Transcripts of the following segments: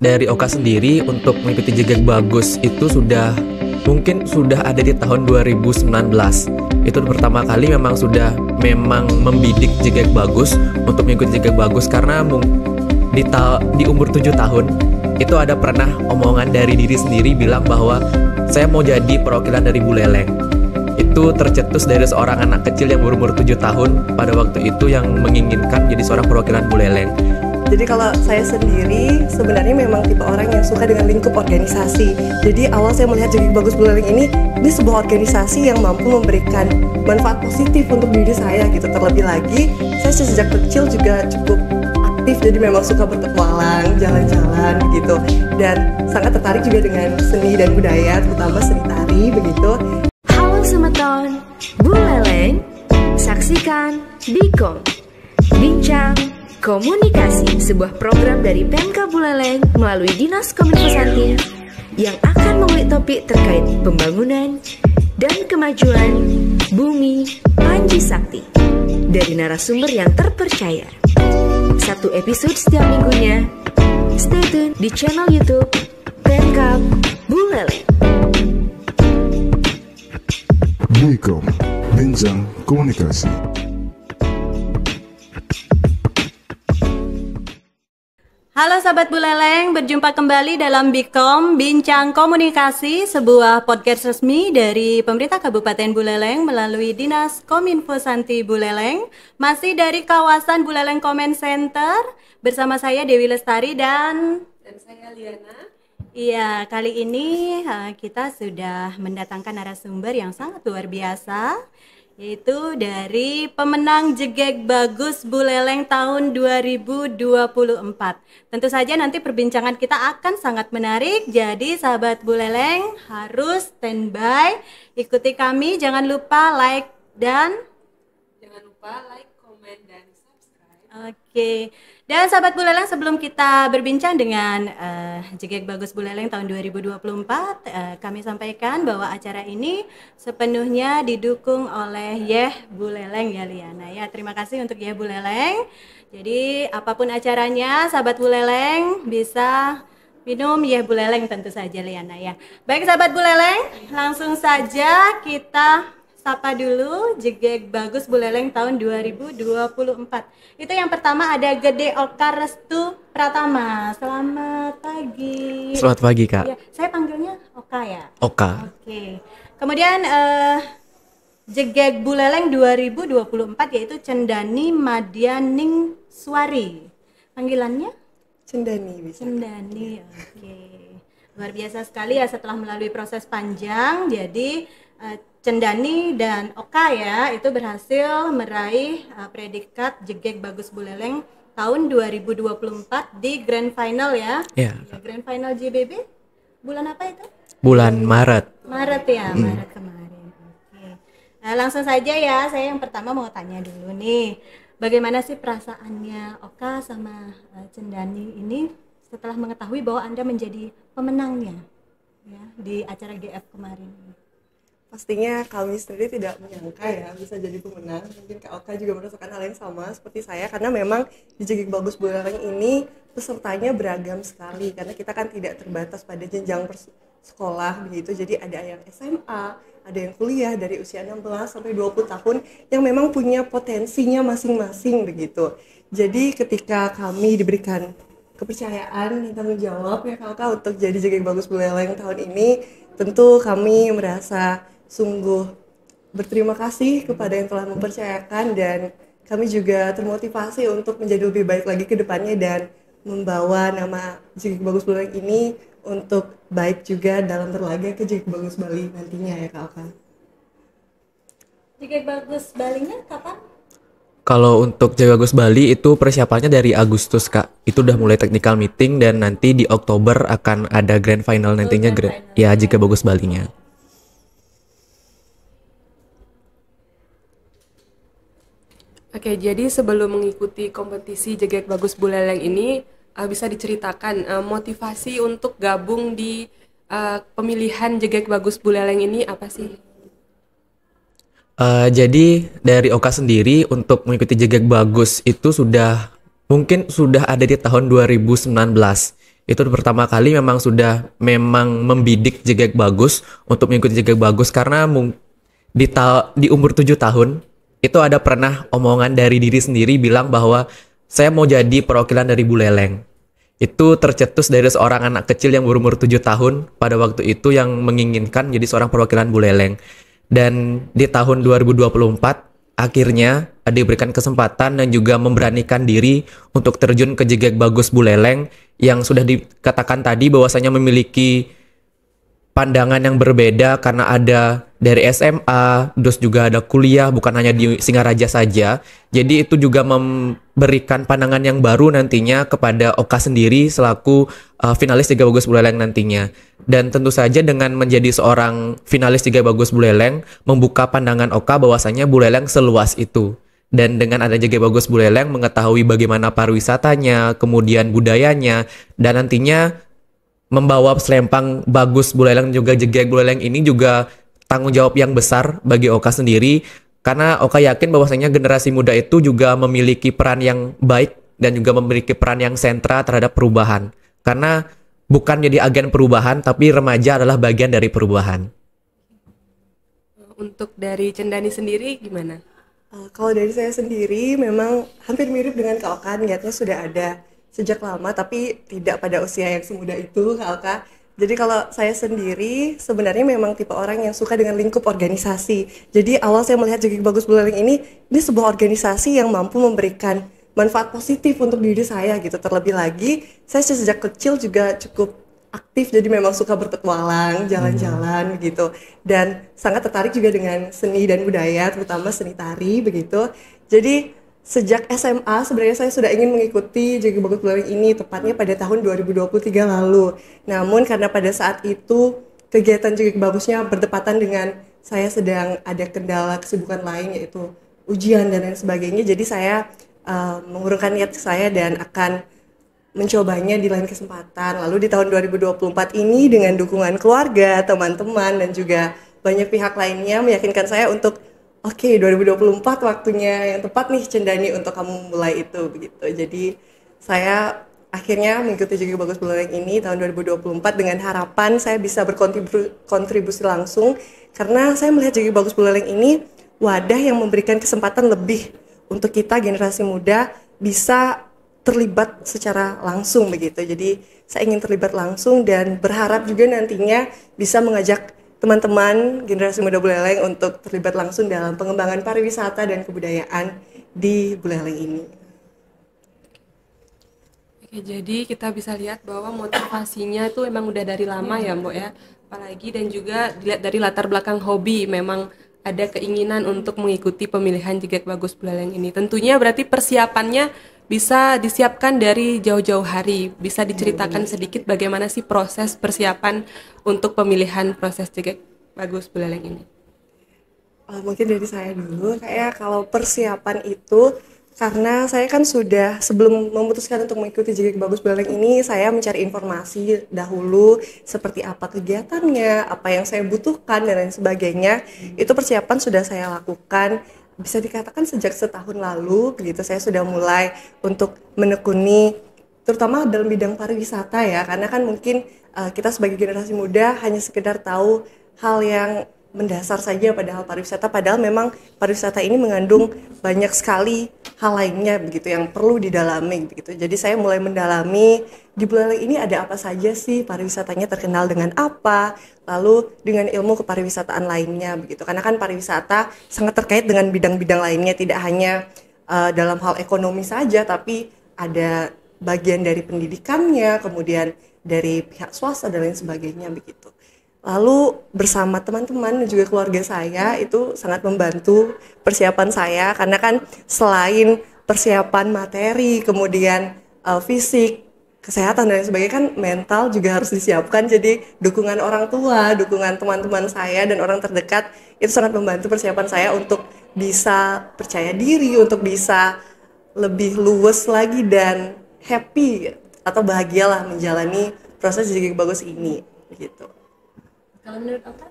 dari Oka sendiri untuk mengikuti jejak bagus itu sudah mungkin sudah ada di tahun 2019 itu pertama kali memang sudah memang membidik jejak bagus untuk mengikuti jejak bagus karena di, di umur 7 tahun itu ada pernah omongan dari diri sendiri bilang bahwa saya mau jadi perwakilan dari Buleleng itu tercetus dari seorang anak kecil yang berumur 7 tahun pada waktu itu yang menginginkan jadi seorang perwakilan Buleleng jadi kalau saya sendiri sebenarnya memang tipe orang yang suka dengan lingkup organisasi. Jadi awal saya melihat jadi Bagus Blueling ini ini sebuah organisasi yang mampu memberikan manfaat positif untuk diri saya gitu. Terlebih lagi saya sejak kecil juga cukup aktif jadi memang suka berpetualang, jalan-jalan gitu dan sangat tertarik juga dengan seni dan budaya terutama seni tari begitu. Halo Semeton, Bu Leleng, saksikan Bikom, Bincang Komunikasi, sebuah program dari Pemka Buleleng melalui Dinas Komunikasi yang akan mengulik topik terkait pembangunan dan kemajuan bumi Panji Sakti dari narasumber yang terpercaya. Satu episode setiap minggunya. Stay tune di channel YouTube Pemka Buleleng. Welcome Bincang Komunikasi. Halo sahabat Buleleng, berjumpa kembali dalam Bikom Bincang Komunikasi, sebuah podcast resmi dari pemerintah Kabupaten Buleleng melalui Dinas Kominfo Santi Buleleng, masih dari kawasan Buleleng Comment Center. Bersama saya Dewi Lestari dan dan saya Liana. Iya, kali ini eh, kita sudah mendatangkan narasumber yang sangat luar biasa yaitu dari pemenang Jegek Bagus Buleleng tahun 2024. Tentu saja nanti perbincangan kita akan sangat menarik, jadi sahabat Buleleng harus standby, ikuti kami, jangan lupa like dan jangan lupa like, comment dan subscribe. Oke. Okay. Dan sahabat Buleleng sebelum kita berbincang dengan uh, eh, Jegek Bagus Buleleng tahun 2024, uh, eh, kami sampaikan bahwa acara ini sepenuhnya didukung oleh Yeh Buleleng ya Liana. Ya, terima kasih untuk Yeh Buleleng. Jadi apapun acaranya, sahabat Buleleng bisa minum Yeh Buleleng tentu saja Liana ya. Baik sahabat Buleleng, langsung saja kita sapa dulu Jegek Bagus Buleleng tahun 2024. Itu yang pertama ada Gede Oka Restu Pratama. Selamat pagi. Selamat pagi, Kak. Ya, saya panggilnya Oka ya. Oka. Oke. Kemudian uh, eh, Jegek Buleleng 2024 yaitu Cendani Madianing Suari. Panggilannya? Cendani bisa. Cendani. Oke. Luar biasa sekali ya setelah melalui proses panjang jadi uh, Cendani dan Oka ya itu berhasil meraih uh, predikat jegek bagus Buleleng tahun 2024 di grand final ya. Yeah. Iya, grand final JBB bulan apa itu? Bulan Maret. Maret ya, hmm. Maret kemarin. Oke. Nah, langsung saja ya, saya yang pertama mau tanya dulu nih, bagaimana sih perasaannya Oka sama uh, Cendani ini setelah mengetahui bahwa Anda menjadi pemenangnya ya di acara GF kemarin? pastinya kami sendiri tidak menyangka ya bisa jadi pemenang. Mungkin Kak Oka juga merasakan hal yang sama seperti saya karena memang di Jagik Bagus Buleleng ini pesertanya beragam sekali karena kita kan tidak terbatas pada jenjang sekolah begitu. Jadi ada yang SMA, ada yang kuliah dari usia 16 sampai 20 tahun yang memang punya potensinya masing-masing begitu. Jadi ketika kami diberikan kepercayaan dan tanggung jawab ya kakak untuk jadi jaga bagus buleleng tahun ini tentu kami merasa sungguh berterima kasih kepada yang telah mempercayakan dan kami juga termotivasi untuk menjadi lebih baik lagi ke depannya dan membawa nama Jigi Bagus Bali ini untuk baik juga dalam berlaga ke Jigi Bagus Bali nantinya ya Kak Oka. Jigi Bagus Balinya kapan? Kalau untuk Jigi Bagus Bali itu persiapannya dari Agustus Kak. Itu udah mulai technical meeting dan nanti di Oktober akan ada grand final nantinya oh, grand, final. ya Jigi Bagus Balinya. Oke, jadi sebelum mengikuti kompetisi Jegek Bagus Buleleng ini, uh, bisa diceritakan uh, motivasi untuk gabung di uh, pemilihan Jegek Bagus Buleleng ini apa sih? Uh, jadi dari Oka sendiri untuk mengikuti Jegek Bagus itu sudah mungkin sudah ada di tahun 2019. Itu pertama kali memang sudah memang membidik Jegek Bagus untuk mengikuti Jegek Bagus karena di, di umur 7 tahun itu ada pernah omongan dari diri sendiri bilang bahwa saya mau jadi perwakilan dari Buleleng. Itu tercetus dari seorang anak kecil yang berumur 7 tahun pada waktu itu yang menginginkan jadi seorang perwakilan Buleleng. Dan di tahun 2024 akhirnya diberikan kesempatan dan juga memberanikan diri untuk terjun ke jegek bagus Buleleng yang sudah dikatakan tadi bahwasanya memiliki pandangan yang berbeda karena ada dari SMA, terus juga ada kuliah bukan hanya di Singaraja saja. Jadi itu juga memberikan pandangan yang baru nantinya kepada Oka sendiri selaku uh, finalis Tiga Bagus Buleleng nantinya. Dan tentu saja dengan menjadi seorang finalis Tiga Bagus Buleleng membuka pandangan Oka bahwasanya Buleleng seluas itu. Dan dengan adanya Tiga Bagus Buleleng mengetahui bagaimana pariwisatanya, kemudian budayanya, dan nantinya membawa selempang bagus Buleleng juga jegek Buleleng ini juga tanggung jawab yang besar bagi Oka sendiri karena Oka yakin bahwasanya generasi muda itu juga memiliki peran yang baik dan juga memiliki peran yang sentra terhadap perubahan karena bukan jadi agen perubahan tapi remaja adalah bagian dari perubahan. Untuk dari Cendani sendiri gimana? Uh, kalau dari saya sendiri memang hampir mirip dengan Kak Oka niatnya sudah ada sejak lama tapi tidak pada usia yang semudah itu Kak jadi kalau saya sendiri sebenarnya memang tipe orang yang suka dengan lingkup organisasi. Jadi awal saya melihat Jogging Bagus Blurring ini, ini sebuah organisasi yang mampu memberikan manfaat positif untuk diri saya gitu. Terlebih lagi, saya sejak kecil juga cukup aktif jadi memang suka berpetualang, hmm. jalan-jalan gitu dan sangat tertarik juga dengan seni dan budaya terutama seni tari begitu. Jadi Sejak SMA sebenarnya saya sudah ingin mengikuti Jogi Bogot Blowing ini tepatnya pada tahun 2023 lalu. Namun karena pada saat itu kegiatan Jogi Bagusnya bertepatan dengan saya sedang ada kendala kesibukan lain yaitu ujian dan lain sebagainya. Jadi saya uh, mengurungkan niat saya dan akan mencobanya di lain kesempatan. Lalu di tahun 2024 ini dengan dukungan keluarga, teman-teman dan juga banyak pihak lainnya meyakinkan saya untuk Oke, okay, 2024 waktunya yang tepat nih Cendani untuk kamu mulai itu begitu. Jadi saya akhirnya mengikuti juga Bagus Buleleng ini tahun 2024 dengan harapan saya bisa berkontribusi langsung karena saya melihat juga Bagus Buleleng ini wadah yang memberikan kesempatan lebih untuk kita generasi muda bisa terlibat secara langsung begitu. Jadi saya ingin terlibat langsung dan berharap juga nantinya bisa mengajak teman-teman generasi muda Buleleng untuk terlibat langsung dalam pengembangan pariwisata dan kebudayaan di Buleleng ini. Oke, jadi kita bisa lihat bahwa motivasinya itu memang udah dari lama ya, Mbok ya. Apalagi dan juga dilihat dari latar belakang hobi memang ada keinginan untuk mengikuti pemilihan Jegek Bagus Buleleng ini. Tentunya berarti persiapannya bisa disiapkan dari jauh-jauh hari. Bisa diceritakan iya, iya. sedikit bagaimana sih proses persiapan untuk pemilihan proses cekek bagus beleleng ini? Uh, mungkin dari saya dulu, kayak ya. kalau persiapan itu karena saya kan sudah sebelum memutuskan untuk mengikuti Jigik Bagus Baleng ini saya mencari informasi dahulu seperti apa kegiatannya, apa yang saya butuhkan dan lain sebagainya. Hmm. Itu persiapan sudah saya lakukan bisa dikatakan sejak setahun lalu gitu saya sudah mulai untuk menekuni terutama dalam bidang pariwisata ya karena kan mungkin uh, kita sebagai generasi muda hanya sekedar tahu hal yang mendasar saja padahal pariwisata padahal memang pariwisata ini mengandung banyak sekali hal lainnya begitu yang perlu didalami begitu. Jadi saya mulai mendalami di bulan ini ada apa saja sih pariwisatanya terkenal dengan apa, lalu dengan ilmu kepariwisataan lainnya begitu. Karena kan pariwisata sangat terkait dengan bidang-bidang lainnya tidak hanya uh, dalam hal ekonomi saja tapi ada bagian dari pendidikannya, kemudian dari pihak swasta dan lain sebagainya begitu. Lalu bersama teman-teman dan juga keluarga saya itu sangat membantu persiapan saya karena kan selain persiapan materi, kemudian uh, fisik, kesehatan dan sebagainya kan mental juga harus disiapkan. Jadi dukungan orang tua, dukungan teman-teman saya dan orang terdekat itu sangat membantu persiapan saya untuk bisa percaya diri, untuk bisa lebih luwes lagi dan happy atau bahagialah menjalani proses jadi bagus ini gitu. Kalau menurut Oka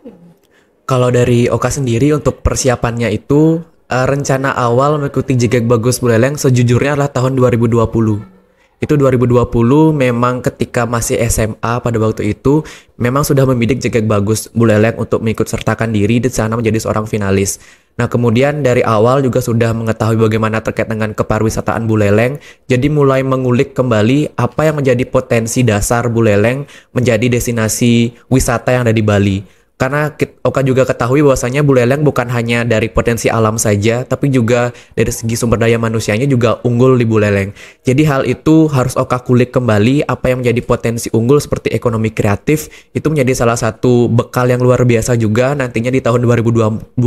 Kalau dari Oka sendiri untuk persiapannya itu uh, rencana awal mengikuti Jegek Bagus Buleleng sejujurnya adalah tahun 2020. Itu 2020 memang ketika masih SMA pada waktu itu memang sudah membidik Jegek Bagus Buleleng untuk mengikut sertakan diri di sana menjadi seorang finalis. Nah, kemudian dari awal juga sudah mengetahui bagaimana terkait dengan keparwisataan Buleleng, jadi mulai mengulik kembali apa yang menjadi potensi dasar Buleleng menjadi destinasi wisata yang ada di Bali. Karena Oka juga ketahui bahwasanya Buleleng bukan hanya dari potensi alam saja, tapi juga dari segi sumber daya manusianya juga unggul di Buleleng. Jadi hal itu harus Oka kulik kembali apa yang menjadi potensi unggul seperti ekonomi kreatif itu menjadi salah satu bekal yang luar biasa juga nantinya di tahun 2024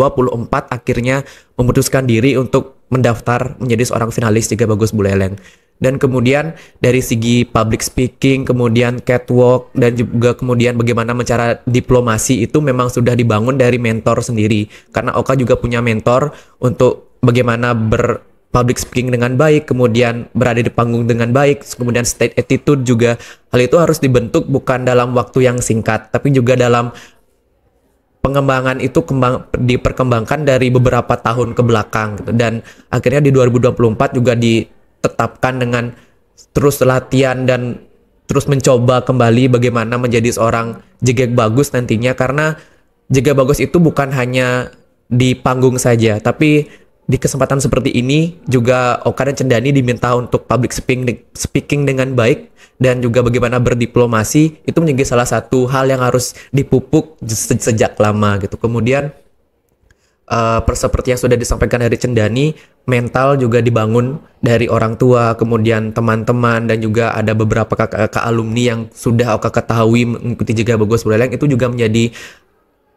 akhirnya memutuskan diri untuk mendaftar menjadi seorang finalis tiga Bagus Buleleng. Dan kemudian dari segi public speaking, kemudian catwalk, dan juga kemudian bagaimana cara diplomasi itu memang sudah dibangun dari mentor sendiri. Karena Oka juga punya mentor untuk bagaimana ber public speaking dengan baik, kemudian berada di panggung dengan baik, kemudian state attitude juga. Hal itu harus dibentuk bukan dalam waktu yang singkat, tapi juga dalam pengembangan itu kembang, diperkembangkan dari beberapa tahun ke belakang gitu. dan akhirnya di 2024 juga ditetapkan dengan terus latihan dan terus mencoba kembali bagaimana menjadi seorang jegek bagus nantinya karena jegek bagus itu bukan hanya di panggung saja tapi di kesempatan seperti ini juga Oka dan Cendani diminta untuk public speaking speaking dengan baik dan juga bagaimana berdiplomasi itu menjadi salah satu hal yang harus dipupuk sejak lama gitu. Kemudian uh, seperti yang sudah disampaikan dari Cendani, mental juga dibangun dari orang tua, kemudian teman-teman dan juga ada beberapa kakak -kak alumni yang sudah Oka ketahui mengikuti jaga Bagus Buleleng itu juga menjadi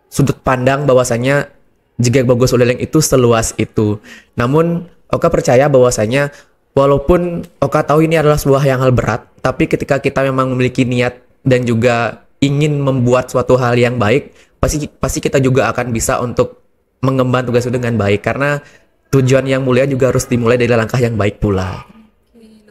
sudut pandang bahwasanya jika Bagus Buleleng itu seluas itu. Namun Oka percaya bahwasanya walaupun Oka tahu ini adalah sebuah yang hal berat, tapi ketika kita memang memiliki niat dan juga ingin membuat suatu hal yang baik, pasti pasti kita juga akan bisa untuk mengemban tugas itu dengan baik karena tujuan yang mulia juga harus dimulai dari langkah yang baik pula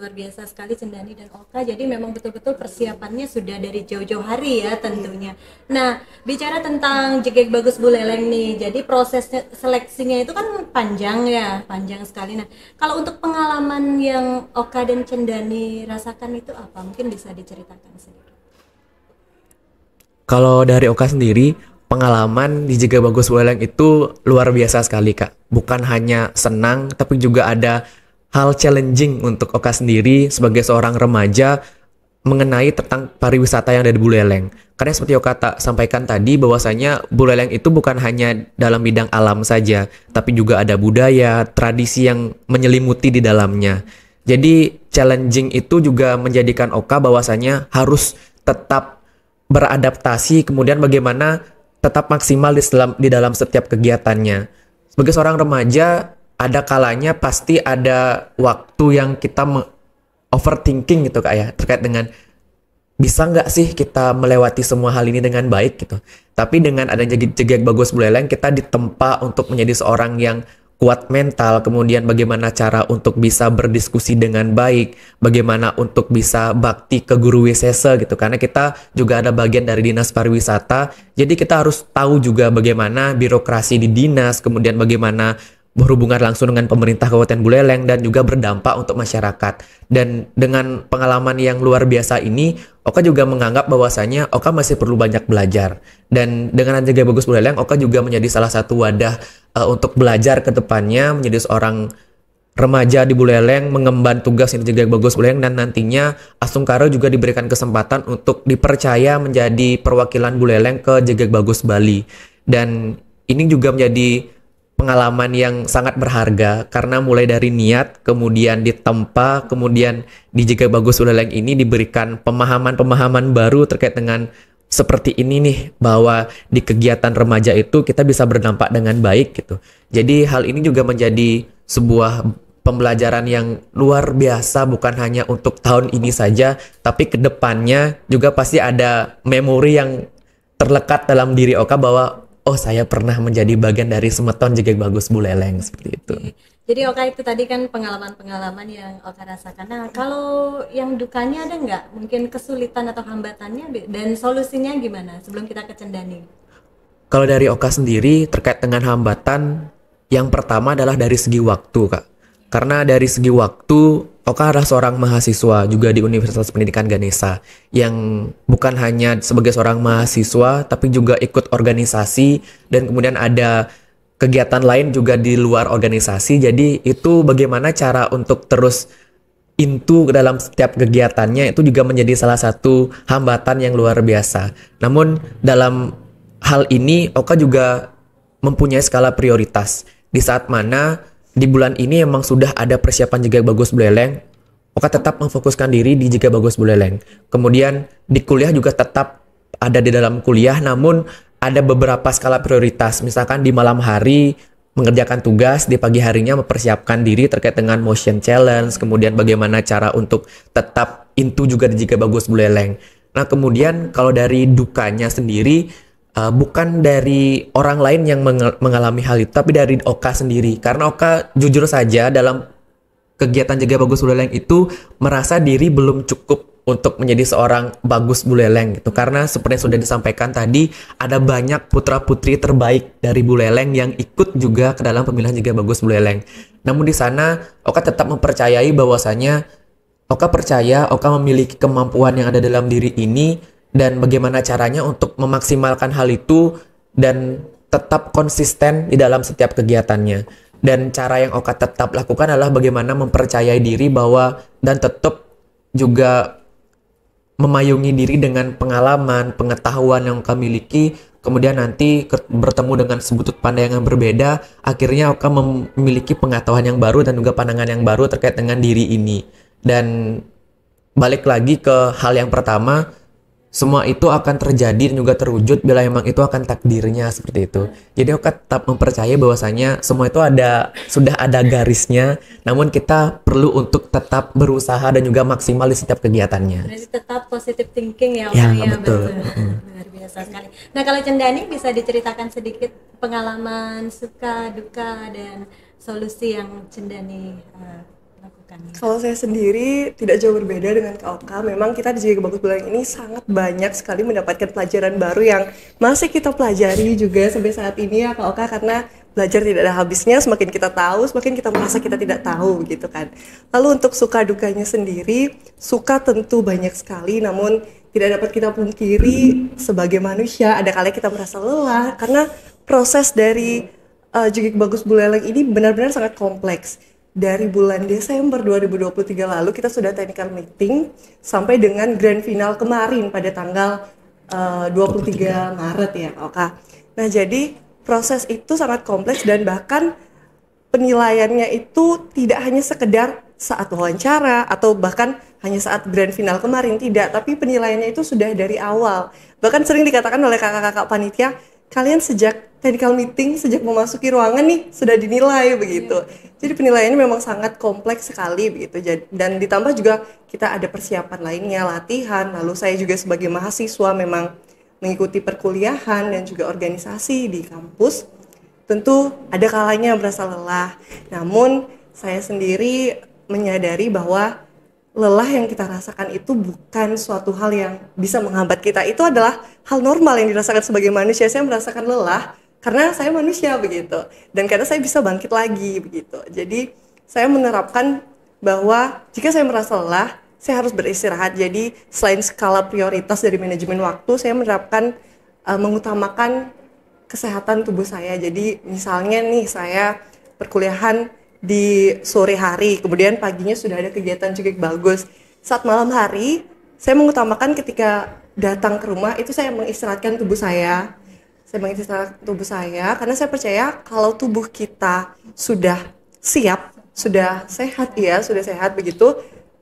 luar biasa sekali Cendani dan Oka. Jadi memang betul-betul persiapannya sudah dari jauh-jauh hari ya iya. tentunya. Nah, bicara tentang jegek bagus Bu Leleng nih. Jadi proses seleksinya itu kan panjang ya, panjang sekali. Nah, kalau untuk pengalaman yang Oka dan Cendani rasakan itu apa? Mungkin bisa diceritakan sedikit. Kalau dari Oka sendiri, pengalaman di Jega Bagus buleleng itu luar biasa sekali kak. Bukan hanya senang, tapi juga ada hal challenging untuk Oka sendiri sebagai seorang remaja mengenai tentang pariwisata yang ada di Buleleng. Karena seperti Oka tak sampaikan tadi bahwasanya Buleleng itu bukan hanya dalam bidang alam saja, tapi juga ada budaya, tradisi yang menyelimuti di dalamnya. Jadi challenging itu juga menjadikan Oka bahwasanya harus tetap beradaptasi kemudian bagaimana tetap maksimal di dalam di dalam setiap kegiatannya. Sebagai seorang remaja ada kalanya pasti ada waktu yang kita overthinking gitu kak ya terkait dengan bisa nggak sih kita melewati semua hal ini dengan baik gitu tapi dengan adanya jejak bagus buleleng kita ditempa untuk menjadi seorang yang kuat mental kemudian bagaimana cara untuk bisa berdiskusi dengan baik bagaimana untuk bisa bakti ke guru wisesa e gitu karena kita juga ada bagian dari dinas pariwisata jadi kita harus tahu juga bagaimana birokrasi di dinas kemudian bagaimana berhubungan langsung dengan pemerintah Kabupaten Buleleng dan juga berdampak untuk masyarakat. Dan dengan pengalaman yang luar biasa ini, Oka juga menganggap bahwasanya Oka masih perlu banyak belajar. Dan dengan Anjaga Bagus Buleleng, Oka juga menjadi salah satu wadah uh, untuk belajar ke depannya menjadi seorang remaja di Buleleng mengemban tugas yang Anjaga bagus Buleleng dan nantinya Asung Asungkaro juga diberikan kesempatan untuk dipercaya menjadi perwakilan Buleleng ke Jagag Bagus Bali. Dan ini juga menjadi pengalaman yang sangat berharga karena mulai dari niat, kemudian ditempa, kemudian dijaga bagus oleh yang ini diberikan pemahaman-pemahaman baru terkait dengan seperti ini nih bahwa di kegiatan remaja itu kita bisa berdampak dengan baik gitu. Jadi hal ini juga menjadi sebuah pembelajaran yang luar biasa bukan hanya untuk tahun ini saja tapi kedepannya juga pasti ada memori yang terlekat dalam diri Oka bahwa oh saya pernah menjadi bagian dari semeton juga bagus buleleng seperti itu. Jadi Oka itu tadi kan pengalaman-pengalaman yang Oka rasakan. Nah kalau yang dukanya ada nggak? Mungkin kesulitan atau hambatannya dan solusinya gimana sebelum kita ke Cendani? Kalau dari Oka sendiri terkait dengan hambatan, yang pertama adalah dari segi waktu kak. Karena dari segi waktu, Oka adalah seorang mahasiswa juga di Universitas Pendidikan Ganesha yang bukan hanya sebagai seorang mahasiswa tapi juga ikut organisasi dan kemudian ada kegiatan lain juga di luar organisasi. Jadi itu bagaimana cara untuk terus into ke dalam setiap kegiatannya itu juga menjadi salah satu hambatan yang luar biasa. Namun dalam hal ini Oka juga mempunyai skala prioritas di saat mana di bulan ini emang sudah ada persiapan jaga Bagus Buleleng, maka tetap memfokuskan diri di jaga Bagus Buleleng. Kemudian di kuliah juga tetap ada di dalam kuliah, namun ada beberapa skala prioritas. Misalkan di malam hari mengerjakan tugas, di pagi harinya mempersiapkan diri terkait dengan motion challenge, kemudian bagaimana cara untuk tetap itu juga di jaga Bagus Buleleng. Nah kemudian kalau dari dukanya sendiri, uh, bukan dari orang lain yang mengalami hal itu, tapi dari Oka sendiri. Karena Oka jujur saja dalam kegiatan jaga bagus buleleng itu merasa diri belum cukup untuk menjadi seorang bagus buleleng gitu. Karena seperti yang sudah disampaikan tadi, ada banyak putra putri terbaik dari buleleng yang ikut juga ke dalam pemilihan jaga bagus buleleng. Namun di sana Oka tetap mempercayai bahwasanya Oka percaya Oka memiliki kemampuan yang ada dalam diri ini dan bagaimana caranya untuk memaksimalkan hal itu dan tetap konsisten di dalam setiap kegiatannya. Dan cara yang Oka tetap lakukan adalah bagaimana mempercayai diri bahwa dan tetap juga memayungi diri dengan pengalaman, pengetahuan yang kami miliki, kemudian nanti bertemu dengan sebutut pandangan berbeda, akhirnya Oka memiliki pengetahuan yang baru dan juga pandangan yang baru terkait dengan diri ini. Dan balik lagi ke hal yang pertama, semua itu akan terjadi dan juga terwujud bila emang itu akan takdirnya seperti itu. Jadi aku tetap mempercayai bahwasanya semua itu ada sudah ada garisnya, namun kita perlu untuk tetap berusaha dan juga maksimal di setiap kegiatannya. Jadi tetap positive thinking ya, Ya, ya betul. Luar biasa sekali. Nah, kalau Cendani bisa diceritakan sedikit pengalaman suka duka dan solusi yang Cendani eh, Kan? Kalau saya sendiri tidak jauh berbeda dengan Oka, Memang kita di Jaga Bagus Bulan ini sangat banyak sekali mendapatkan pelajaran baru yang masih kita pelajari juga sampai saat ini ya Oka, karena belajar tidak ada habisnya semakin kita tahu semakin kita merasa kita tidak tahu gitu kan lalu untuk suka dukanya sendiri suka tentu banyak sekali namun tidak dapat kita pungkiri sebagai manusia ada kali kita merasa lelah karena proses dari uh, eh, jugik Bagus Buleleng ini benar-benar sangat kompleks dari bulan Desember 2023 lalu kita sudah technical meeting sampai dengan grand final kemarin pada tanggal uh, 23, 23 Maret ya Oka. Nah jadi proses itu sangat kompleks dan bahkan penilaiannya itu tidak hanya sekedar saat wawancara atau bahkan hanya saat grand final kemarin tidak tapi penilaiannya itu sudah dari awal bahkan sering dikatakan oleh kakak-kakak panitia kalian sejak technical meeting sejak memasuki ruangan nih sudah dinilai iya. begitu. Iya. Jadi penilaiannya memang sangat kompleks sekali begitu. Dan ditambah juga kita ada persiapan lainnya, latihan. Lalu saya juga sebagai mahasiswa memang mengikuti perkuliahan dan juga organisasi di kampus. Tentu ada kalanya berasa lelah. Namun saya sendiri menyadari bahwa lelah yang kita rasakan itu bukan suatu hal yang bisa menghambat kita. Itu adalah hal normal yang dirasakan sebagai manusia. Saya merasakan lelah, karena saya manusia begitu dan karena saya bisa bangkit lagi begitu jadi saya menerapkan bahwa jika saya merasa lelah saya harus beristirahat jadi selain skala prioritas dari manajemen waktu saya menerapkan uh, mengutamakan kesehatan tubuh saya jadi misalnya nih saya perkuliahan di sore hari kemudian paginya sudah ada kegiatan cukup bagus saat malam hari saya mengutamakan ketika datang ke rumah itu saya mengistirahatkan tubuh saya saya mengisi antara tubuh saya karena saya percaya kalau tubuh kita sudah siap, sudah sehat ya, sudah sehat begitu,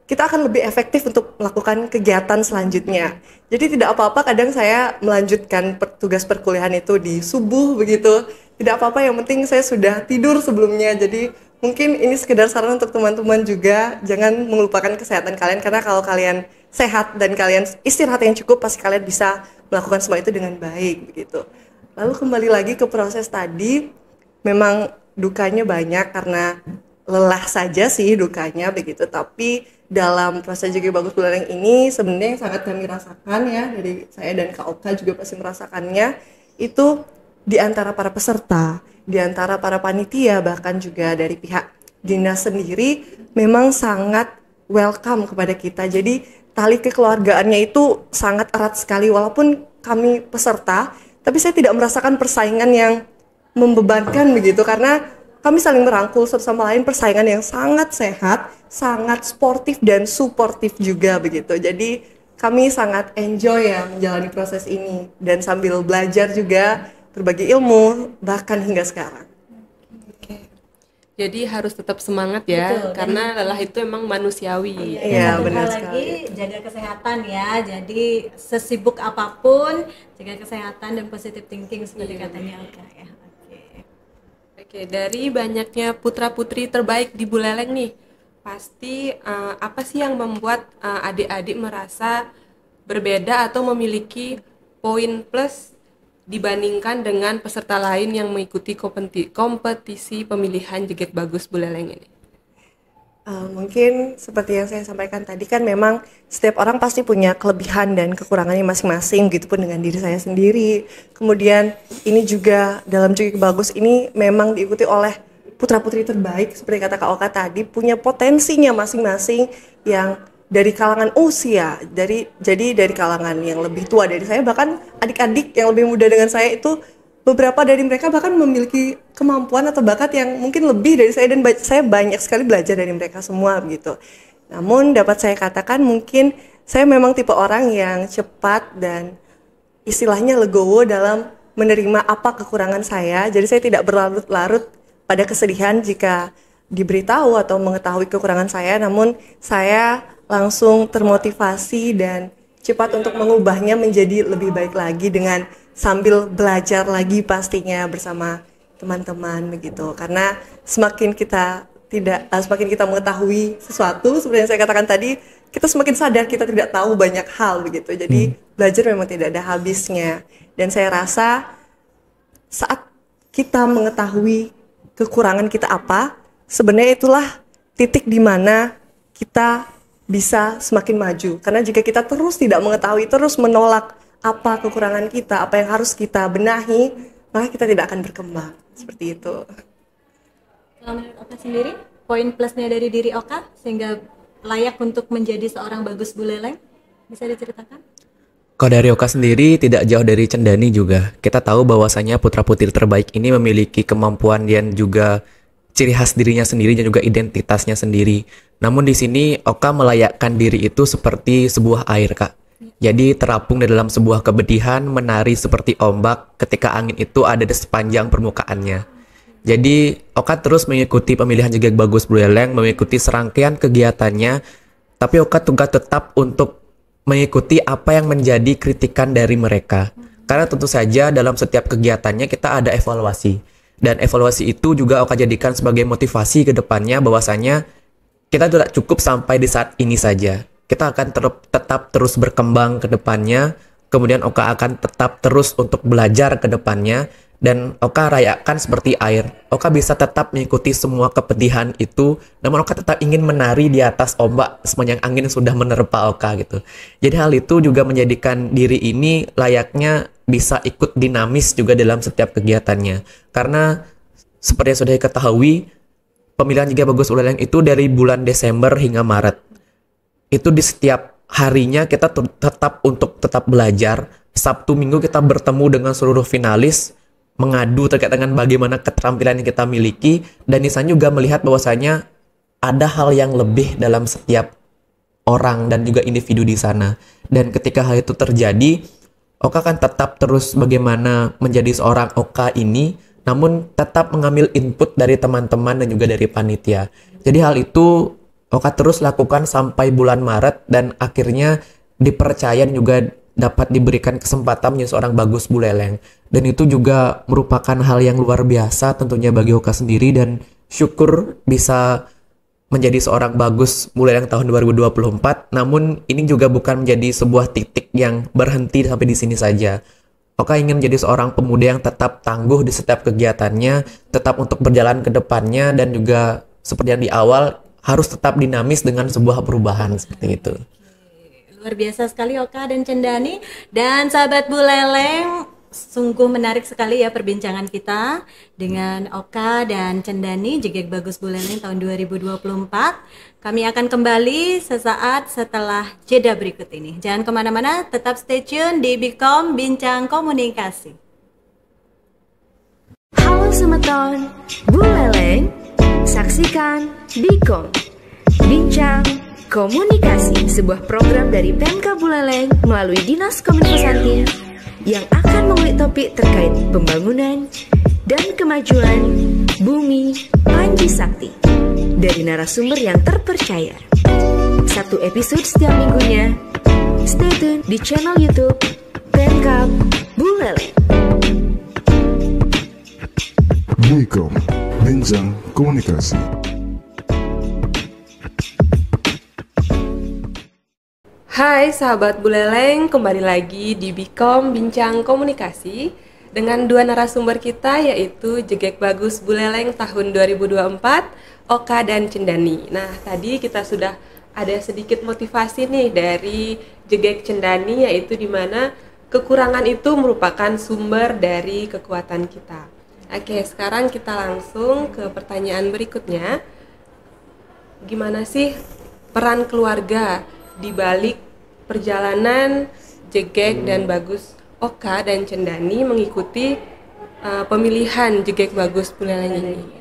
kita akan lebih efektif untuk melakukan kegiatan selanjutnya. Jadi tidak apa-apa kadang saya melanjutkan tugas perkuliahan itu di subuh begitu. Tidak apa-apa yang penting saya sudah tidur sebelumnya. Jadi mungkin ini sekedar saran untuk teman-teman juga jangan melupakan kesehatan kalian karena kalau kalian sehat dan kalian istirahat yang cukup pasti kalian bisa melakukan semua itu dengan baik begitu. Lalu kembali lagi ke proses tadi, memang dukanya banyak karena lelah saja sih dukanya begitu tapi dalam proses juga bagus bulan yang ini sebenarnya yang sangat kami rasakan ya dari saya dan Kak Oka juga pasti merasakannya itu di antara para peserta, di antara para panitia bahkan juga dari pihak dinas sendiri memang sangat welcome kepada kita. Jadi tali kekeluargaannya itu sangat erat sekali walaupun kami peserta tapi saya tidak merasakan persaingan yang membebankan begitu karena kami saling merangkul satu sama lain persaingan yang sangat sehat, sangat sportif dan suportif juga begitu. Jadi kami sangat enjoy ya menjalani proses ini dan sambil belajar juga berbagi ilmu bahkan hingga sekarang. Jadi harus tetap semangat ya, Betul, karena dan... lelah itu emang manusiawi. Oh, iya, ya, benar sekali. Lagi jaga kesehatan ya. Jadi sesibuk apapun, jaga kesehatan dan positive thinking seperti iya. katanya Oke. ya. Oke. Oke, dari banyaknya putra-putri terbaik di Buleleng nih, pasti uh, apa sih yang membuat eh, adik-adik merasa berbeda atau memiliki poin plus dibandingkan dengan peserta lain yang mengikuti kompetisi pemilihan jeget bagus buleleng ini? Uh, mungkin seperti yang saya sampaikan tadi kan memang setiap orang pasti punya kelebihan dan kekurangannya masing-masing gitu pun dengan diri saya sendiri kemudian ini juga dalam Jogi Bagus ini memang diikuti oleh putra putri terbaik seperti kata Kak Oka tadi punya potensinya masing-masing yang dari kalangan usia dari jadi dari kalangan yang lebih tua dari saya bahkan adik-adik yang lebih muda dengan saya itu beberapa dari mereka bahkan memiliki kemampuan atau bakat yang mungkin lebih dari saya dan ba saya banyak sekali belajar dari mereka semua gitu namun dapat saya katakan mungkin saya memang tipe orang yang cepat dan istilahnya legowo dalam menerima apa kekurangan saya jadi saya tidak berlarut-larut pada kesedihan jika diberitahu atau mengetahui kekurangan saya namun saya langsung termotivasi dan cepat untuk mengubahnya menjadi lebih baik lagi dengan sambil belajar lagi pastinya bersama teman-teman begitu karena semakin kita tidak eh, semakin kita mengetahui sesuatu seperti yang saya katakan tadi kita semakin sadar kita tidak tahu banyak hal begitu jadi hmm. belajar memang tidak ada habisnya dan saya rasa saat kita mengetahui kekurangan kita apa sebenarnya itulah titik di mana kita bisa semakin maju. Karena jika kita terus tidak mengetahui, terus menolak apa kekurangan kita, apa yang harus kita benahi, maka kita tidak akan berkembang. Seperti itu. Kalau menurut Oka sendiri, poin plusnya dari diri Oka sehingga layak untuk menjadi seorang bagus buleleng? Bisa diceritakan? Kalau dari Oka sendiri tidak jauh dari Cendani juga. Kita tahu bahwasanya putra putri terbaik ini memiliki kemampuan dan juga ciri khas dirinya sendiri dan juga identitasnya sendiri. Namun di sini Oka melayakkan diri itu seperti sebuah air, Kak. Jadi terapung di dalam sebuah kebedihan menari seperti ombak ketika angin itu ada di sepanjang permukaannya. Jadi Oka terus mengikuti pemilihan juga Bagus Bruleng, mengikuti serangkaian kegiatannya, tapi Oka tugas tetap untuk mengikuti apa yang menjadi kritikan dari mereka. Karena tentu saja dalam setiap kegiatannya kita ada evaluasi dan evaluasi itu juga akan jadikan sebagai motivasi ke depannya bahwasanya kita tidak cukup sampai di saat ini saja. Kita akan ter tetap terus berkembang ke depannya, kemudian Oka akan tetap terus untuk belajar ke depannya dan Oka rayakan seperti air. Oka bisa tetap mengikuti semua kepedihan itu, namun Oka tetap ingin menari di atas ombak sepanjang angin sudah menerpa Oka gitu. Jadi hal itu juga menjadikan diri ini layaknya bisa ikut dinamis juga dalam setiap kegiatannya. Karena seperti yang sudah diketahui, pemilihan juga Bagus Ulang itu dari bulan Desember hingga Maret. Itu di setiap harinya kita tetap untuk tetap belajar. Sabtu minggu kita bertemu dengan seluruh finalis, mengadu terkait dengan bagaimana keterampilan yang kita miliki dan Nisan juga melihat bahwasanya ada hal yang lebih dalam setiap orang dan juga individu di sana dan ketika hal itu terjadi Oka akan tetap terus bagaimana menjadi seorang Oka ini namun tetap mengambil input dari teman-teman dan juga dari panitia jadi hal itu Oka terus lakukan sampai bulan Maret dan akhirnya dipercaya juga dapat diberikan kesempatan menjadi seorang Bagus Buleleng. Dan itu juga merupakan hal yang luar biasa tentunya bagi Oka sendiri dan syukur bisa menjadi seorang Bagus Buleleng tahun 2024. Namun ini juga bukan menjadi sebuah titik yang berhenti sampai di sini saja. Oka ingin menjadi seorang pemuda yang tetap tangguh di setiap kegiatannya, tetap untuk berjalan ke depannya dan juga seperti yang di awal harus tetap dinamis dengan sebuah perubahan seperti itu. Luar biasa sekali Oka dan Cendani dan sahabat Bu Leleng sungguh menarik sekali ya perbincangan kita dengan Oka dan Cendani Jegek Bagus Bu Leleng tahun 2024. Kami akan kembali sesaat setelah jeda berikut ini. Jangan kemana-mana, tetap stay tune di Bicom Bincang Komunikasi. Halo Semeton, Leleng saksikan Bicom Bincang Komunikasi, sebuah program dari PMK Buleleng melalui Dinas Kominfo Santi, yang akan mengulik topik terkait pembangunan dan kemajuan bumi Panji Sakti dari narasumber yang terpercaya. Satu episode setiap minggunya. Stay tune di channel YouTube PMK Buleleng. Welcome, Bincang Komunikasi. Hai sahabat Buleleng, kembali lagi di Bicom Bincang Komunikasi dengan dua narasumber kita yaitu Jegek Bagus Buleleng tahun 2024, Oka dan Cendani. Nah, tadi kita sudah ada sedikit motivasi nih dari Jegek Cendani yaitu di mana kekurangan itu merupakan sumber dari kekuatan kita. Oke, sekarang kita langsung ke pertanyaan berikutnya. Gimana sih peran keluarga di balik perjalanan Jegek dan hmm. Bagus Oka dan Cendani mengikuti uh, pemilihan Jegek Bagus bulanan ini? Iya.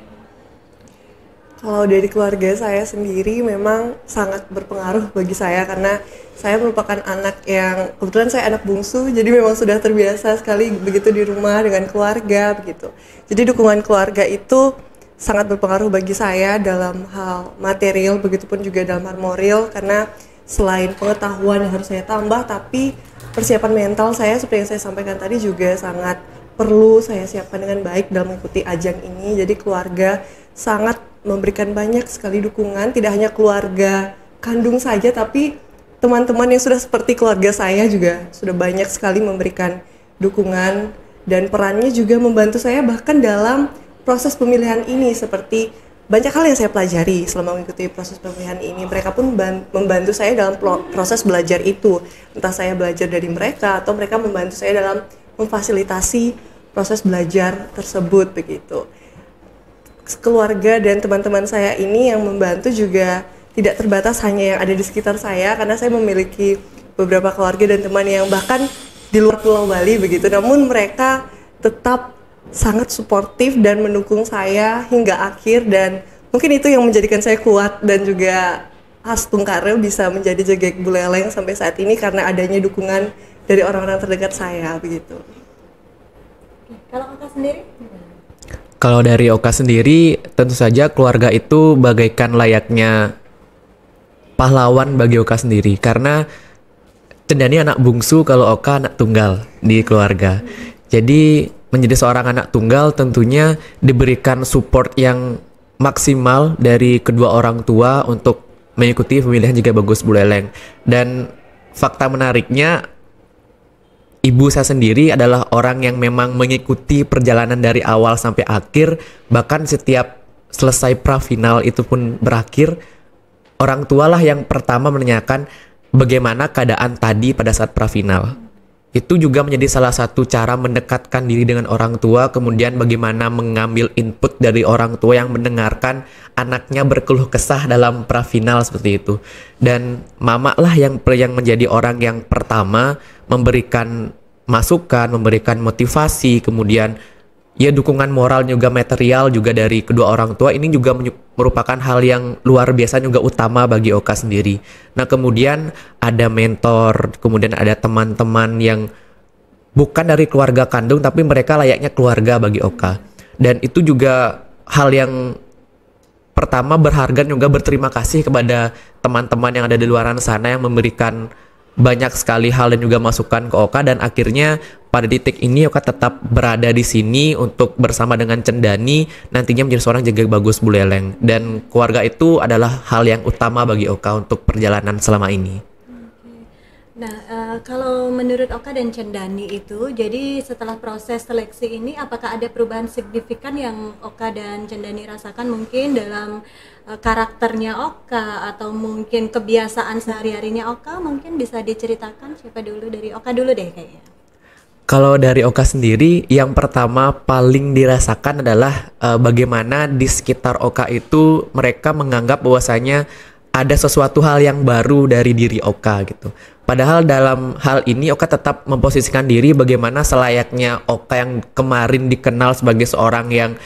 Kalau dari keluarga saya sendiri memang sangat berpengaruh bagi saya karena saya merupakan anak yang kebetulan saya anak bungsu jadi memang sudah terbiasa sekali begitu di rumah dengan keluarga begitu. Jadi dukungan keluarga itu sangat berpengaruh bagi saya dalam hal material begitupun juga dalam hal moral karena selain pengetahuan yang harus saya tambah tapi persiapan mental saya seperti yang saya sampaikan tadi juga sangat perlu saya siapkan dengan baik dalam mengikuti ajang ini jadi keluarga sangat memberikan banyak sekali dukungan tidak hanya keluarga kandung saja tapi teman-teman yang sudah seperti keluarga saya juga sudah banyak sekali memberikan dukungan dan perannya juga membantu saya bahkan dalam proses pemilihan ini seperti banyak hal yang saya pelajari selama mengikuti proses pemilihan ini. Mereka pun membantu saya dalam proses belajar itu. Entah saya belajar dari mereka atau mereka membantu saya dalam memfasilitasi proses belajar tersebut begitu. Keluarga dan teman-teman saya ini yang membantu juga tidak terbatas hanya yang ada di sekitar saya karena saya memiliki beberapa keluarga dan teman yang bahkan di luar Pulau Bali begitu. Namun mereka tetap sangat suportif dan mendukung saya hingga akhir dan mungkin itu yang menjadikan saya kuat dan juga Astung Karel bisa menjadi jegek buleleng sampai saat ini karena adanya dukungan dari orang-orang terdekat saya begitu. Kalau kakak sendiri? Kalau dari Oka sendiri, tentu saja keluarga itu bagaikan layaknya pahlawan bagi Oka sendiri karena Cendani anak bungsu kalau Oka anak tunggal di keluarga. Jadi menjadi seorang anak tunggal tentunya diberikan support yang maksimal dari kedua orang tua untuk mengikuti pemilihan juga Bagus Buleleng. Dan fakta menariknya ibu saya sendiri adalah orang yang memang mengikuti perjalanan dari awal sampai akhir, bahkan setiap selesai pra final itu pun berakhir, orang tualah yang pertama menanyakan bagaimana keadaan tadi pada saat pra final itu juga menjadi salah satu cara mendekatkan diri dengan orang tua, kemudian bagaimana mengambil input dari orang tua yang mendengarkan anaknya berkeluh kesah dalam prafinal seperti itu. Dan mama lah yang yang menjadi orang yang pertama memberikan masukan, memberikan motivasi, kemudian ya dukungan moral juga material juga dari kedua orang tua ini juga merupakan hal yang luar biasa juga utama bagi Oka sendiri. Nah kemudian ada mentor, kemudian ada teman-teman yang bukan dari keluarga kandung tapi mereka layaknya keluarga bagi Oka. Dan itu juga hal yang pertama berharga juga berterima kasih kepada teman-teman yang ada di luaran sana yang memberikan banyak sekali hal dan juga masukan ke Oka dan akhirnya pada titik ini Oka tetap berada di sini untuk bersama dengan Cendani nantinya menjadi seorang jaga bagus Buleleng dan keluarga itu adalah hal yang utama bagi Oka untuk perjalanan selama ini. Nah, uh, kalau menurut Oka dan Cendani itu, jadi setelah proses seleksi ini, apakah ada perubahan signifikan yang Oka dan Cendani rasakan mungkin dalam uh, karakternya Oka atau mungkin kebiasaan sehari-harinya Oka? Mungkin bisa diceritakan siapa dulu dari Oka dulu deh kayaknya. Kalau dari Oka sendiri, yang pertama paling dirasakan adalah uh, bagaimana di sekitar Oka itu mereka menganggap bahwasanya ada sesuatu hal yang baru dari diri Oka gitu Padahal dalam hal ini Oka tetap memposisikan diri bagaimana selayaknya Oka yang kemarin dikenal sebagai seorang yang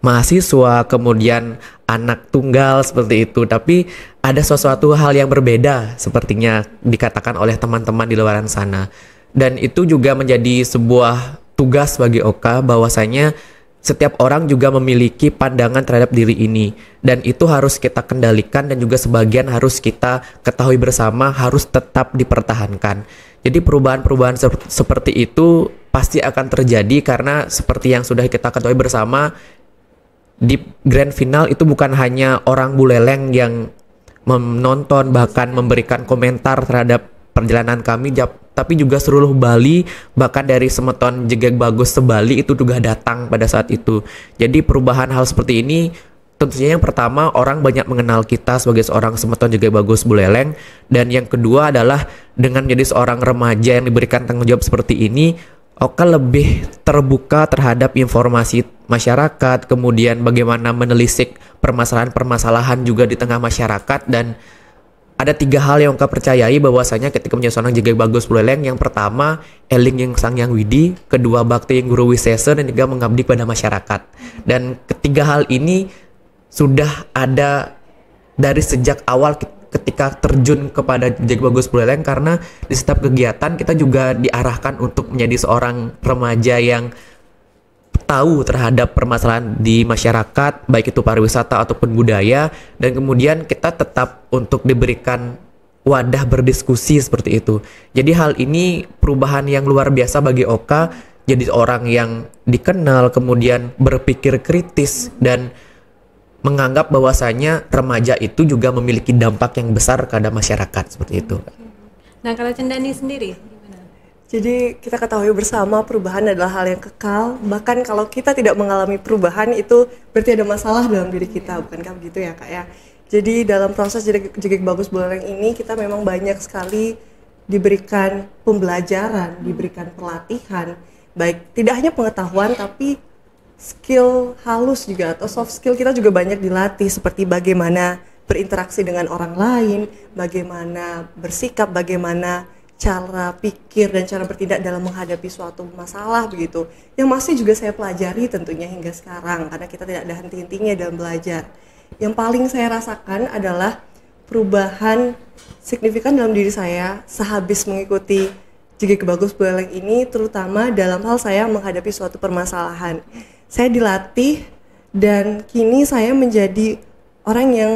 mahasiswa kemudian anak tunggal seperti itu. Tapi ada sesuatu hal yang berbeda sepertinya dikatakan oleh teman-teman di luar sana. Dan itu juga menjadi sebuah tugas bagi Oka bahwasanya setiap orang juga memiliki pandangan terhadap diri ini dan itu harus kita kendalikan dan juga sebagian harus kita ketahui bersama harus tetap dipertahankan. Jadi perubahan-perubahan seperti itu pasti akan terjadi karena seperti yang sudah kita ketahui bersama di grand final itu bukan hanya orang buleleng yang menonton bahkan memberikan komentar terhadap perjalanan kami tapi juga seluruh Bali bahkan dari Semeton Jegek Bagus sebali itu juga datang pada saat itu. Jadi perubahan hal seperti ini tentunya yang pertama orang banyak mengenal kita sebagai seorang semeton jegek bagus buleleng dan yang kedua adalah dengan menjadi seorang remaja yang diberikan tanggung jawab seperti ini Oka lebih terbuka terhadap informasi masyarakat kemudian bagaimana menelisik permasalahan-permasalahan juga di tengah masyarakat dan ada tiga hal yang Kau percayai bahwasanya ketika menjadi seorang jaga bagus buleleng yang pertama eling yang sang yang widi, kedua bakti yang guru wisesa dan juga mengabdi pada masyarakat. Dan ketiga hal ini sudah ada dari sejak awal ketika terjun kepada jaga Bagus Buleleng karena di setiap kegiatan kita juga diarahkan untuk menjadi seorang remaja yang tahu terhadap permasalahan di masyarakat baik itu pariwisata ataupun budaya dan kemudian kita tetap untuk diberikan wadah berdiskusi seperti itu. Jadi hal ini perubahan yang luar biasa bagi Oka jadi orang yang dikenal kemudian berpikir kritis dan menganggap bahwasanya remaja itu juga memiliki dampak yang besar kepada masyarakat seperti itu. Nah, kalau Cendani sendiri jadi kita ketahui bersama perubahan adalah hal yang kekal. Bahkan kalau kita tidak mengalami perubahan itu berarti ada masalah dalam diri kita, bukankah begitu ya kak ya? Jadi dalam proses jegek bagus bulan ini kita memang banyak sekali diberikan pembelajaran, diberikan pelatihan, baik tidak hanya pengetahuan tapi skill halus juga atau soft skill kita juga banyak dilatih seperti bagaimana berinteraksi dengan orang lain, bagaimana bersikap, bagaimana cara pikir dan cara bertindak dalam menghadapi suatu masalah begitu yang masih juga saya pelajari tentunya hingga sekarang karena kita tidak ada henti-hentinya dalam belajar yang paling saya rasakan adalah perubahan signifikan dalam diri saya sehabis mengikuti jika Kebagus beleng ini terutama dalam hal saya menghadapi suatu permasalahan saya dilatih dan kini saya menjadi orang yang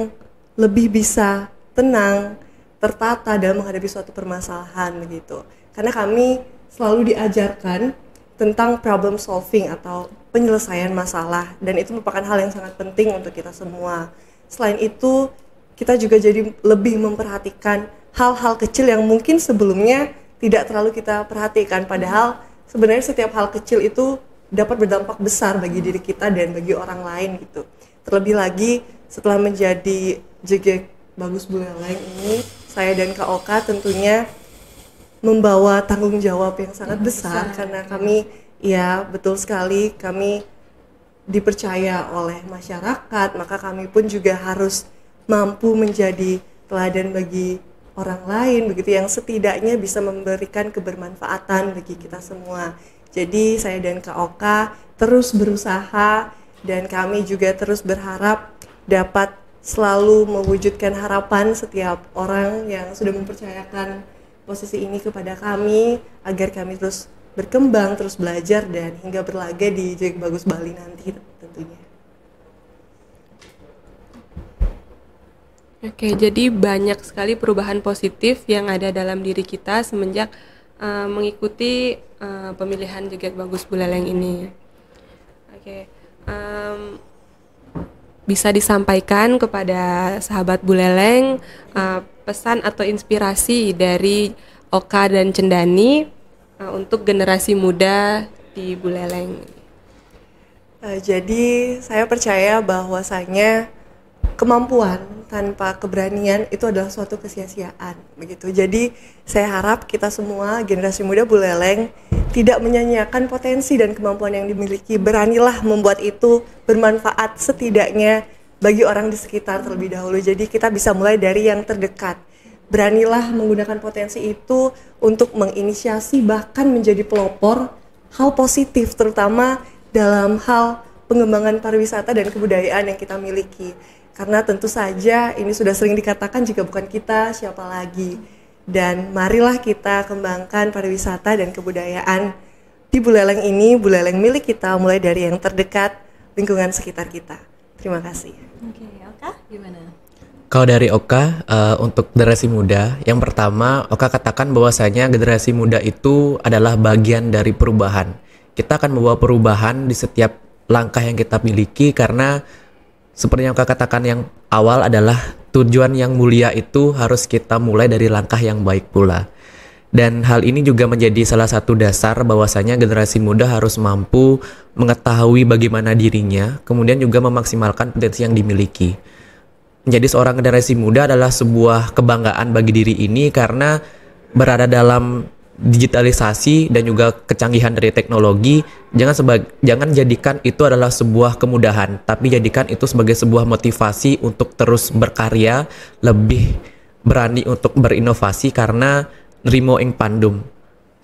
lebih bisa tenang tertata dalam menghadapi suatu permasalahan gitu. Karena kami selalu diajarkan tentang problem solving atau penyelesaian masalah dan itu merupakan hal yang sangat penting untuk kita semua. Selain itu, kita juga jadi lebih memperhatikan hal-hal kecil yang mungkin sebelumnya tidak terlalu kita perhatikan padahal sebenarnya setiap hal kecil itu dapat berdampak besar bagi diri kita dan bagi orang lain gitu. Terlebih lagi setelah menjadi JG bagus buleleng ini saya dan Kak Oka tentunya membawa tanggung jawab yang sangat besar, besar karena kami ya betul sekali kami dipercaya oleh masyarakat maka kami pun juga harus mampu menjadi teladan bagi orang lain begitu yang setidaknya bisa memberikan kebermanfaatan bagi kita semua jadi saya dan Kak Oka terus berusaha dan kami juga terus berharap dapat selalu mewujudkan harapan setiap orang yang sudah mempercayakan posisi ini kepada kami agar kami terus berkembang, terus belajar dan hingga berlaga di Jack Bagus Bali nanti tentunya. Oke, jadi banyak sekali perubahan positif yang ada dalam diri kita semenjak uh, mengikuti uh, pemilihan Jagat Bagus Buleleng ini. Oke, um, bisa disampaikan kepada sahabat Buleleng uh, pesan atau inspirasi dari Oka dan Cendani uh, untuk generasi muda di Buleleng? Uh, jadi saya percaya bahwasanya kemampuan tanpa keberanian itu adalah suatu kesia-siaan begitu. Jadi saya harap kita semua generasi muda Buleleng tidak menyanyiakan potensi dan kemampuan yang dimiliki. Beranilah membuat itu bermanfaat setidaknya bagi orang di sekitar terlebih dahulu. Jadi kita bisa mulai dari yang terdekat beranilah menggunakan potensi itu untuk menginisiasi bahkan menjadi pelopor hal positif terutama dalam hal pengembangan pariwisata dan kebudayaan yang kita miliki. Karena tentu saja ini sudah sering dikatakan jika bukan kita siapa lagi. Dan marilah kita kembangkan pariwisata dan kebudayaan di Buleleng ini, Buleleng milik kita mulai dari yang terdekat lingkungan sekitar kita. Terima kasih. Oke, okay, Oka gimana? Kalau dari Oka uh, untuk generasi muda, yang pertama Oka katakan bahwasanya generasi muda itu adalah bagian dari perubahan. Kita akan membawa perubahan di setiap langkah yang kita miliki karena seperti yang kakak katakan yang awal adalah tujuan yang mulia itu harus kita mulai dari langkah yang baik pula. Dan hal ini juga menjadi salah satu dasar bahwasanya generasi muda harus mampu mengetahui bagaimana dirinya, kemudian juga memaksimalkan potensi yang dimiliki. Menjadi seorang generasi muda adalah sebuah kebanggaan bagi diri ini karena berada dalam digitalisasi dan juga kecanggihan dari teknologi jangan sebagai jangan jadikan itu adalah sebuah kemudahan tapi jadikan itu sebagai sebuah motivasi untuk terus berkarya lebih berani untuk berinovasi karena nrimo ing pandum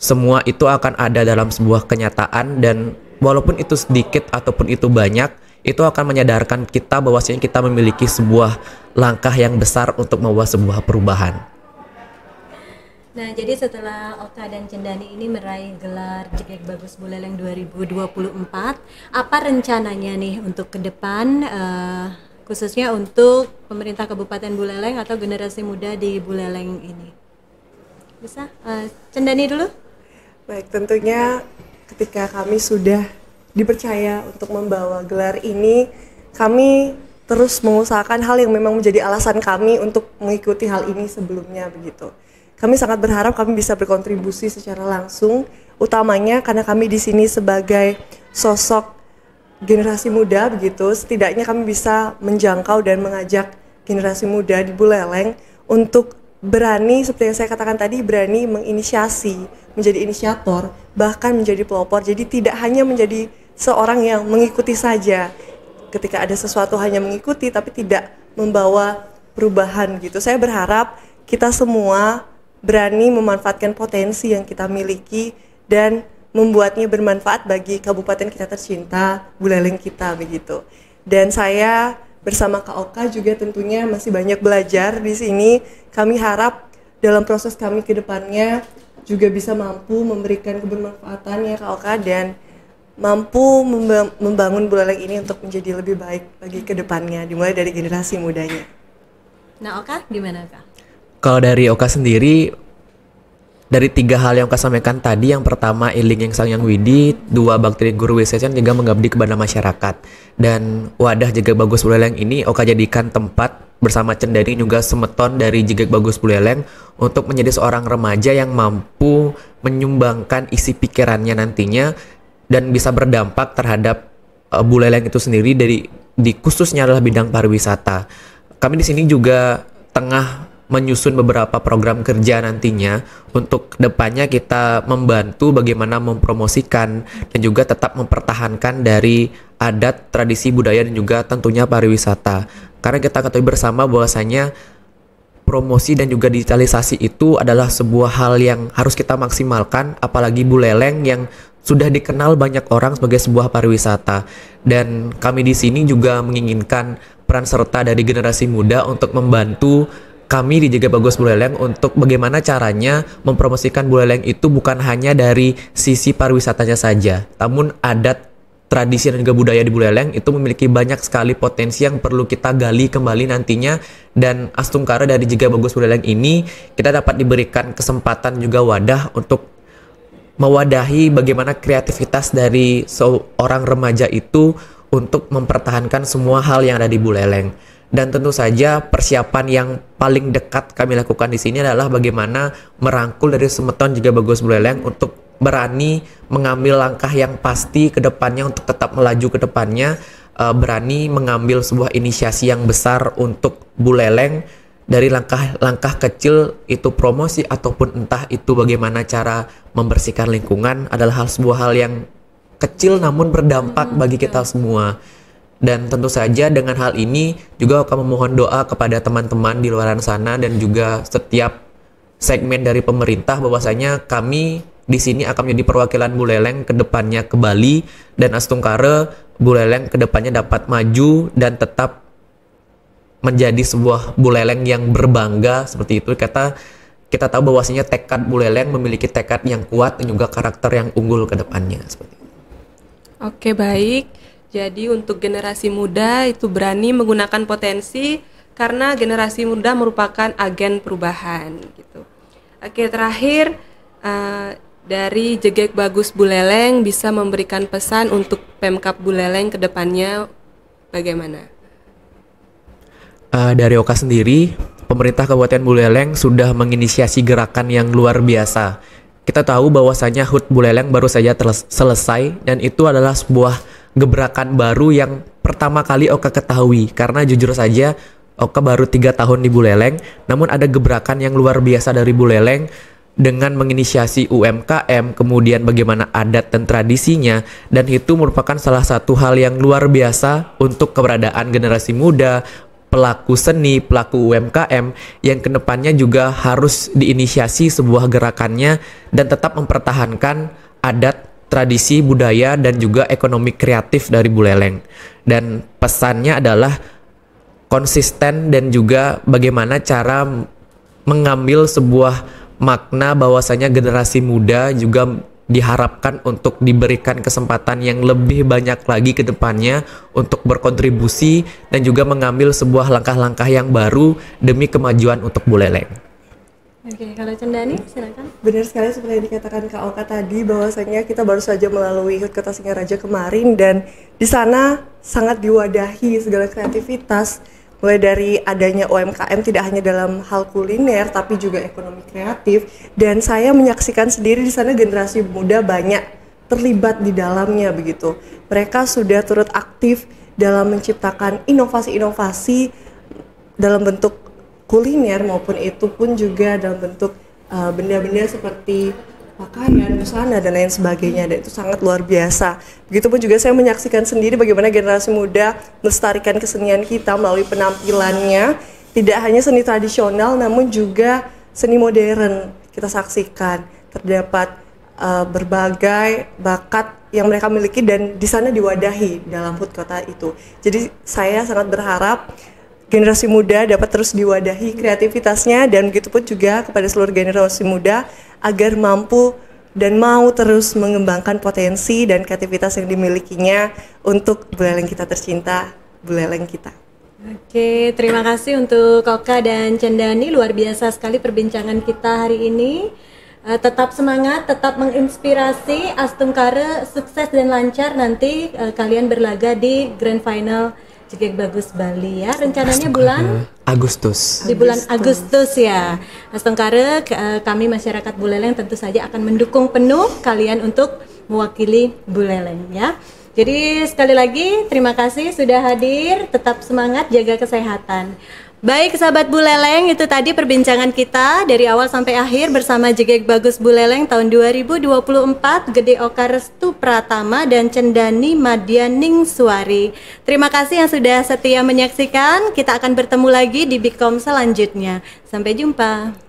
semua itu akan ada dalam sebuah kenyataan dan walaupun itu sedikit ataupun itu banyak itu akan menyadarkan kita bahwasanya kita memiliki sebuah langkah yang besar untuk membawa sebuah perubahan. Nah, jadi setelah Oka dan Cendani ini meraih gelar Jegek Bagus Buleleng 2024, apa rencananya nih untuk ke depan uh, khususnya untuk pemerintah Kabupaten Buleleng atau generasi muda di Buleleng ini? Bisa uh, Cendani dulu? Baik, tentunya ketika kami sudah dipercaya untuk membawa gelar ini, kami terus mengusahakan hal yang memang menjadi alasan kami untuk mengikuti hal ini sebelumnya begitu kami sangat berharap kami bisa berkontribusi secara langsung, utamanya karena kami di sini sebagai sosok generasi muda begitu, setidaknya kami bisa menjangkau dan mengajak generasi muda di Buleleng untuk berani seperti yang saya katakan tadi berani menginisiasi, menjadi inisiator, bahkan menjadi pelopor. Jadi tidak hanya menjadi seorang yang mengikuti saja. Ketika ada sesuatu hanya mengikuti tapi tidak membawa perubahan gitu. Saya berharap kita semua berani memanfaatkan potensi yang kita miliki dan membuatnya bermanfaat bagi kabupaten kita tercinta, Buleleng kita begitu. Dan saya bersama Kak Oka juga tentunya masih banyak belajar di sini. Kami harap dalam proses kami ke depannya juga bisa mampu memberikan kebermanfaatan ya Kak Oka dan mampu membangun Buleleng ini untuk menjadi lebih baik bagi ke depannya dimulai dari generasi mudanya. Nah Oka gimana Kak? Kalau dari Oka sendiri dari tiga hal yang Oka sampaikan tadi, yang pertama Iling yang Sang Yang Widi, dua Bakteri Guru Wisecan, juga mengabdi kepada masyarakat. Dan wadah Jaga Bagus Buleleng ini Oka jadikan tempat bersama dari juga semeton dari jaga Bagus Buleleng untuk menjadi seorang remaja yang mampu menyumbangkan isi pikirannya nantinya dan bisa berdampak terhadap uh, Buleleng itu sendiri dari di khususnya adalah bidang pariwisata. Kami di sini juga tengah menyusun beberapa program kerja nantinya untuk depannya kita membantu bagaimana mempromosikan dan juga tetap mempertahankan dari adat, tradisi, budaya dan juga tentunya pariwisata. Karena kita ketahui bersama bahwasanya promosi dan juga digitalisasi itu adalah sebuah hal yang harus kita maksimalkan apalagi Bu Leleng yang sudah dikenal banyak orang sebagai sebuah pariwisata dan kami di sini juga menginginkan peran serta dari generasi muda untuk membantu kami di Jaga Bagus Buleleng untuk bagaimana caranya mempromosikan Buleleng itu bukan hanya dari sisi pariwisatanya saja, namun adat tradisi dan juga budaya di Buleleng itu memiliki banyak sekali potensi yang perlu kita gali kembali nantinya dan Astungkara dari Jaga Bagus Buleleng ini kita dapat diberikan kesempatan juga wadah untuk mewadahi bagaimana kreativitas dari seorang remaja itu untuk mempertahankan semua hal yang ada di Buleleng dan tentu saja persiapan yang paling dekat kami lakukan di sini adalah bagaimana merangkul dari Semeton juga Bagus Buleleng untuk berani mengambil langkah yang pasti ke depannya untuk tetap melaju ke depannya eh, berani mengambil sebuah inisiasi yang besar untuk Buleleng dari langkah-langkah kecil itu promosi ataupun entah itu bagaimana cara membersihkan lingkungan adalah hal sebuah hal yang kecil namun berdampak hmm, bagi kita semua dan tentu saja dengan hal ini juga akan memohon doa kepada teman-teman di luar sana dan juga setiap segmen dari pemerintah bahwasanya kami di sini akan menjadi perwakilan Buleleng ke depannya ke Bali dan Astungkare Buleleng ke depannya dapat maju dan tetap menjadi sebuah Buleleng yang berbangga seperti itu kata kita tahu bahwasanya tekad Buleleng memiliki tekad yang kuat dan juga karakter yang unggul ke depannya seperti itu. Oke, baik. Jadi untuk generasi muda itu berani menggunakan potensi karena generasi muda merupakan agen perubahan gitu. Oke, terakhir uh, dari Jegek Bagus Buleleng bisa memberikan pesan untuk Pemkap Buleleng ke depannya bagaimana? Uh, dari Oka sendiri, pemerintah Kabupaten Buleleng sudah menginisiasi gerakan yang luar biasa. Kita tahu bahwasanya HUT Buleleng baru saja selesai dan itu adalah sebuah gebrakan baru yang pertama kali Oka ketahui karena jujur saja Oka baru tiga tahun di Buleleng namun ada gebrakan yang luar biasa dari Buleleng dengan menginisiasi UMKM kemudian bagaimana adat dan tradisinya dan itu merupakan salah satu hal yang luar biasa untuk keberadaan generasi muda pelaku seni, pelaku UMKM yang kedepannya juga harus diinisiasi sebuah gerakannya dan tetap mempertahankan adat tradisi budaya dan juga ekonomi kreatif dari Buleleng dan pesannya adalah konsisten dan juga bagaimana cara mengambil sebuah makna bahwasanya generasi muda juga diharapkan untuk diberikan kesempatan yang lebih banyak lagi ke depannya untuk berkontribusi dan juga mengambil sebuah langkah-langkah yang baru demi kemajuan untuk Buleleng. Oke, kalau Cendani silakan. Benar sekali seperti yang dikatakan Kak Oka tadi bahwasanya kita baru saja melalui Hut Kota Singaraja kemarin dan di sana sangat diwadahi segala kreativitas mulai dari adanya UMKM tidak hanya dalam hal kuliner tapi juga ekonomi kreatif dan saya menyaksikan sendiri di sana generasi muda banyak terlibat di dalamnya begitu. Mereka sudah turut aktif dalam menciptakan inovasi-inovasi dalam bentuk kuliner maupun itu pun juga dalam bentuk eh, benda-benda uh, seperti pakaian, busana dan lain sebagainya dan itu sangat luar biasa. Begitupun juga saya menyaksikan sendiri bagaimana generasi muda melestarikan kesenian kita melalui penampilannya, tidak hanya seni tradisional namun juga seni modern kita saksikan terdapat uh, berbagai bakat yang mereka miliki dan di sana diwadahi dalam food kota itu. Jadi saya sangat berharap generasi muda dapat terus diwadahi kreativitasnya dan begitu pun juga kepada seluruh generasi muda agar mampu dan mau terus mengembangkan potensi dan kreativitas yang dimilikinya untuk buleleng kita tercinta, buleleng kita. Oke, terima kasih untuk Koka dan Cendani. Luar biasa sekali perbincangan kita hari ini. Uh, tetap semangat, tetap menginspirasi Astungkare sukses dan lancar nanti uh, kalian berlaga di Grand Final Cekek Bagus Bali ya. Rencananya bulan eh, Agustus. Di bulan Agustus, ya. Mas Tengkare eh, kami masyarakat Buleleng tentu saja akan mendukung penuh kalian untuk mewakili Buleleng ya. Jadi sekali lagi terima kasih sudah hadir, tetap semangat jaga kesehatan. Baik sahabat Buleleng, itu tadi perbincangan kita dari awal sampai akhir bersama Jegek Bagus Buleleng tahun 2024 Gede Restu Pratama dan Cendani Madianing Suari. Terima kasih yang sudah setia menyaksikan. Kita akan bertemu lagi di Bikom selanjutnya. Sampai jumpa.